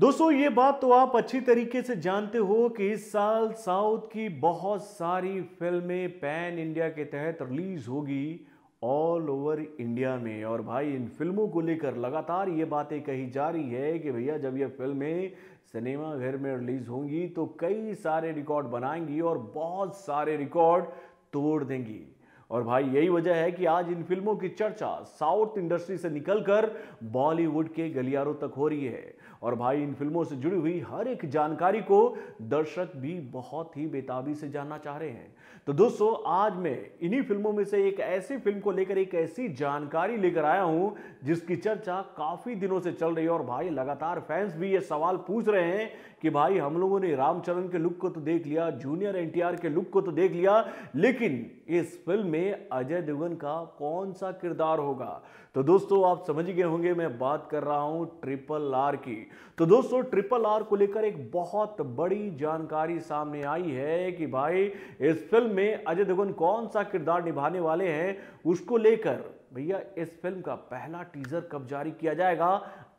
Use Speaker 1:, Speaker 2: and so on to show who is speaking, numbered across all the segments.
Speaker 1: दोस्तों ये बात तो आप अच्छी तरीके से जानते हो कि इस साल साउथ की बहुत सारी फिल्में पैन इंडिया के तहत रिलीज होगी ऑल ओवर इंडिया में और भाई इन फिल्मों को लेकर लगातार ये बातें कही जा रही है कि भैया जब ये फिल्में सिनेमा घर में रिलीज होंगी तो कई सारे रिकॉर्ड बनाएंगी और बहुत सारे रिकॉर्ड तोड़ देंगी और भाई यही वजह है कि आज इन फिल्मों की चर्चा साउथ इंडस्ट्री से निकलकर बॉलीवुड के गलियारों तक हो रही है और भाई इन फिल्मों से जुड़ी हुई हर एक जानकारी को दर्शक भी बहुत ही बेताबी से जानना चाह रहे हैं तो दोस्तों आज मैं इन्हीं फिल्मों में से एक ऐसी फिल्म को लेकर एक ऐसी जानकारी लेकर आया हूं जिसकी चर्चा काफी दिनों से चल रही है और भाई लगातार फैंस भी ये सवाल पूछ रहे हैं कि भाई हम लोगों ने रामचरण के लुक को तो देख लिया जूनियर एनटीआर के लुक को तो देख लिया लेकिन इस फिल्म में में अजय देवगन का कौन सा किरदार होगा तो दोस्तों आप समझ गए होंगे मैं बात कर रहा हूं ट्रिपल आर की तो दोस्तों ट्रिपल आर को लेकर एक बहुत बड़ी जानकारी सामने आई है कि भाई इस फिल्म में अजय देवगन कौन सा किरदार निभाने वाले हैं उसको लेकर भैया इस फिल्म का पहला टीजर कब जारी किया जाएगा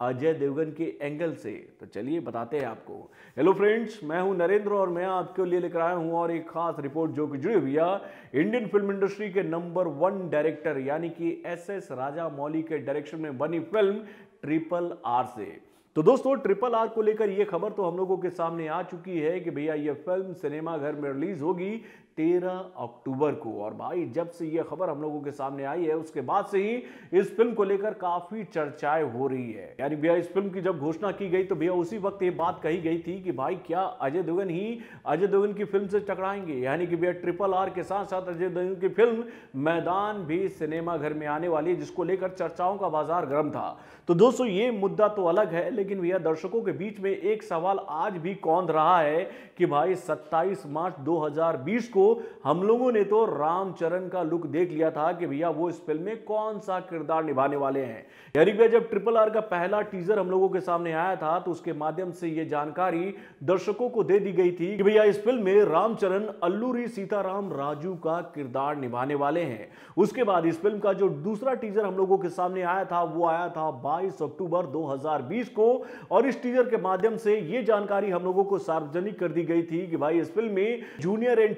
Speaker 1: अजय देवगन के एंगल से तो चलिए बताते हैं आपको हेलो फ्रेंड्स मैं हूं नरेंद्र और मैं आपके लिए लेकर आया हूं और एक खास रिपोर्ट जो कि जुड़ी हुई है इंडियन फिल्म इंडस्ट्री के नंबर वन डायरेक्टर यानी कि एस एस राजा मौली के डायरेक्शन में बनी फिल्म ट्रिपल आर से तो दोस्तों ट्रिपल आर को लेकर यह खबर तो हम लोगों के सामने आ चुकी है कि भैया यह फिल्म सिनेमा घर में रिलीज होगी 13 अक्टूबर को और भाई जब से यह खबर हम लोगों के सामने आई है उसके बाद से ही इस फिल्म को लेकर काफी चर्चाएं हो रही है यानी भैया इस फिल्म की जब घोषणा की गई तो भैया उसी वक्त ये बात कही गई थी कि भाई क्या अजय देवगन ही अजय देवगन की फिल्म से टकराएंगे यानी कि भैया ट्रिपल आर के साथ साथ अजय देवगन की फिल्म मैदान भी सिनेमा घर में आने वाली है जिसको लेकर चर्चाओं का बाजार गर्म था तो दोस्तों ये मुद्दा तो अलग है लेकिन भैया दर्शकों के बीच में एक सवाल आज भी कौंध रहा है कि भाई 27 मार्च 2020 को हम लोगों ने तो रामचरण का लुक देख लिया था कि भैया वो इस फिल्म में कौन सा किरदार निभाने वाले हैं यानी भैया जब ट्रिपल आर का पहला टीजर हम लोगों के सामने आया था तो उसके माध्यम से ये जानकारी दर्शकों को दे दी गई थी कि भैया इस फिल्म में रामचरण अल्लूरी सीताराम राजू का किरदार निभाने वाले हैं उसके बाद इस फिल्म का जो दूसरा टीजर हम लोगों के सामने आया था वो आया था 22 अक्टूबर 2020 को और इस टीजर के माध्यम से ये जानकारी हम लोगों को सार्वजनिक कर दी गई थी कि भाई इस फिल्म में जूनियर एन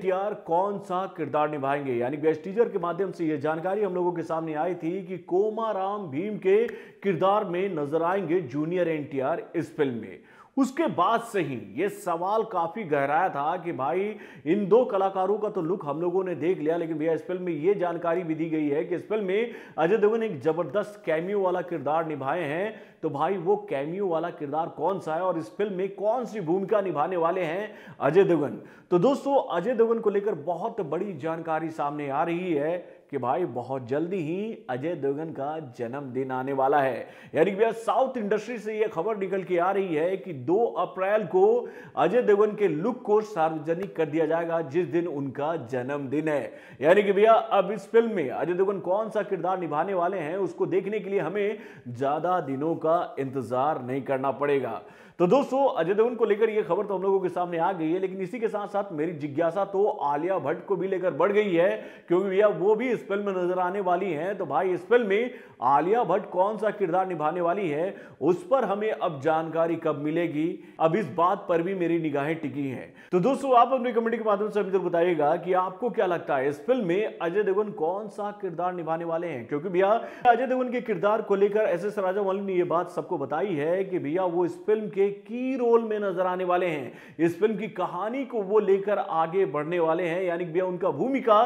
Speaker 1: कौन सा किरदार निभाएंगे यानी इस टीजर के माध्यम से यह जानकारी हम लोगों के सामने आई थी कि कोमाराम भीम के किरदार में नजर आएंगे जूनियर एन इस फिल्म में उसके बाद से ही ये सवाल काफ़ी गहराया था कि भाई इन दो कलाकारों का तो लुक हम लोगों ने देख लिया लेकिन भैया इस फिल्म में ये जानकारी भी दी गई है कि इस फिल्म में अजय देवगन एक ज़बरदस्त कैमियो वाला किरदार निभाए हैं तो भाई वो कैमियो वाला किरदार कौन सा है और इस फिल्म में कौन सी भूमिका निभाने वाले हैं अजय देवगन तो दोस्तों अजय देवगन को लेकर बहुत बड़ी जानकारी सामने आ रही है कि भाई बहुत जल्दी ही अजय देवगन का जन्मदिन आने वाला है यानी कि भैया साउथ इंडस्ट्री से यह खबर निकल के आ रही है कि 2 अप्रैल को अजय देवगन के लुक को सार्वजनिक कर दिया जाएगा जिस दिन उनका जन्मदिन है यानी कि भैया अब इस फिल्म में अजय देवगन कौन सा किरदार निभाने वाले हैं उसको देखने के लिए हमें ज्यादा दिनों का इंतजार नहीं करना पड़ेगा तो दोस्तों अजय देवगन को लेकर यह खबर तो हम लोगों के सामने आ गई है लेकिन इसी के साथ साथ मेरी जिज्ञासा तो आलिया भट्ट को भी लेकर बढ़ गई है क्योंकि भैया वो भी इस फिल्म में नजर आने वाली हैं तो भाई इस फिल्म में आलिया भट्ट कौन सा किरदार निभाने वाली है उस पर हमें अब जानकारी कब मिलेगी अब इस बात पर भी मेरी निगाहें टिकी हैं तो दोस्तों आप अपने कमेंट के माध्यम से अभी तक बताइएगा कि आपको क्या लगता है इस फिल्म में अजय देवगन कौन सा किरदार निभाने वाले हैं क्योंकि भैया अजय देवगन के किरदार को लेकर एस एस राजामौली ने यह बात सबको बताई है कि भैया वो इस फिल्म के की रोल में नजर आने वाले हैं इस फिल्म की कहानी को वो लेकर आगे बढ़ने वाले हैं यानी भैया उनका भूमिका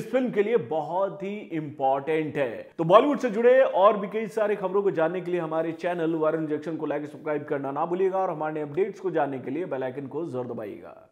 Speaker 1: इस फिल्म के लिए बहुत बहुत ही इंपॉर्टेंट है तो बॉलीवुड से जुड़े और भी कई सारी खबरों को जानने के लिए हमारे चैनल वारन जंक्शन को लाइक सब्सक्राइब करना ना भूलिएगा और हमारे अपडेट्स को जानने के लिए बेलाइकन को जरूर दबाइएगा